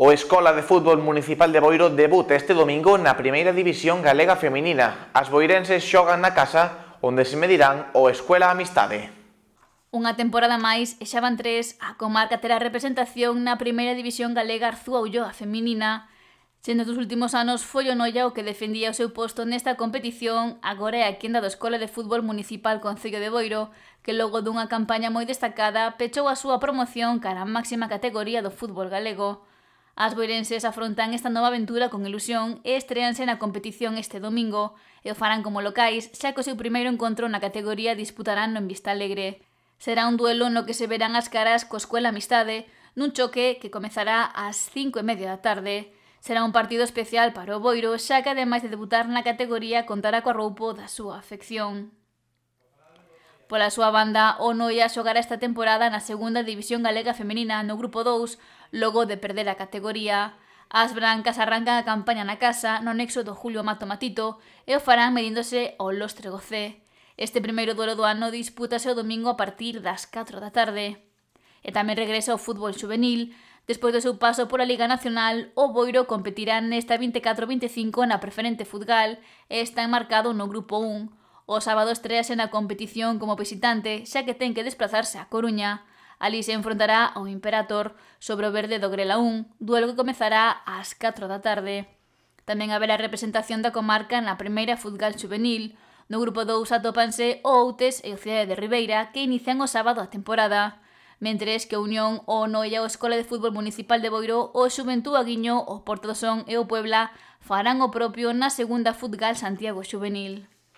O Escola de Fútbol Municipal de Boiro debuta este domingo na Primeira División Galega Feminina. As boirenses xogan na casa onde se medirán o Escuela Amistade. Unha temporada máis e xa van tres, a comarca terá representación na Primeira División Galega Arzúa Ulloa Feminina. Sendo dos últimos anos foi o Noia o que defendía o seu posto nesta competición, agora é a quenda do Escola de Fútbol Municipal Concello de Boiro, que logo dunha campaña moi destacada pechou a súa promoción cara á máxima categoría do fútbol galego. As boirenses afrontan esta nova aventura con ilusión e estreanse na competición este domingo e o farán como locais, xa que o seu primeiro encontro na categoría disputarán no en Vista Alegre. Será un duelo no que se verán as caras co Escuela Amistade, nun choque que comezará ás 5 e media da tarde. Será un partido especial para o Boiro, xa que ademais de debutar na categoría contará co roupo da súa afección. Pola súa banda, o Noia xogará esta temporada na segunda división galega femenina no grupo 2, logo de perder a categoría. As brancas arrancan a campaña na casa no nexo do Julio Mato Matito e o farán medíndose ao Lostre Gocé. Este primeiro duelo do ano disputase o domingo a partir das 4 da tarde. E tamén regresa ao fútbol juvenil. Despois do seu paso pola Liga Nacional, o Boiro competirá nesta 24-25 na Preferente Futgal e está enmarcado no Grupo 1, O sábado estrease na competición como visitante, xa que ten que desplazarse a Coruña. Ali se enfrontará ao Imperator sobre o verde do Grela 1, duelo que comezará ás 4 da tarde. Tamén haberá representación da comarca na primeira Futgal Juvenil. No grupo 2 atópanse o Outes e o Cidade de Ribeira, que inician o sábado a temporada. Mentres que a Unión, o Noia, o Escola de Fútbol Municipal de Boiro, o Xuventú Aguiño, o Porto do Son e o Puebla farán o propio na segunda Futgal Santiago Juvenil.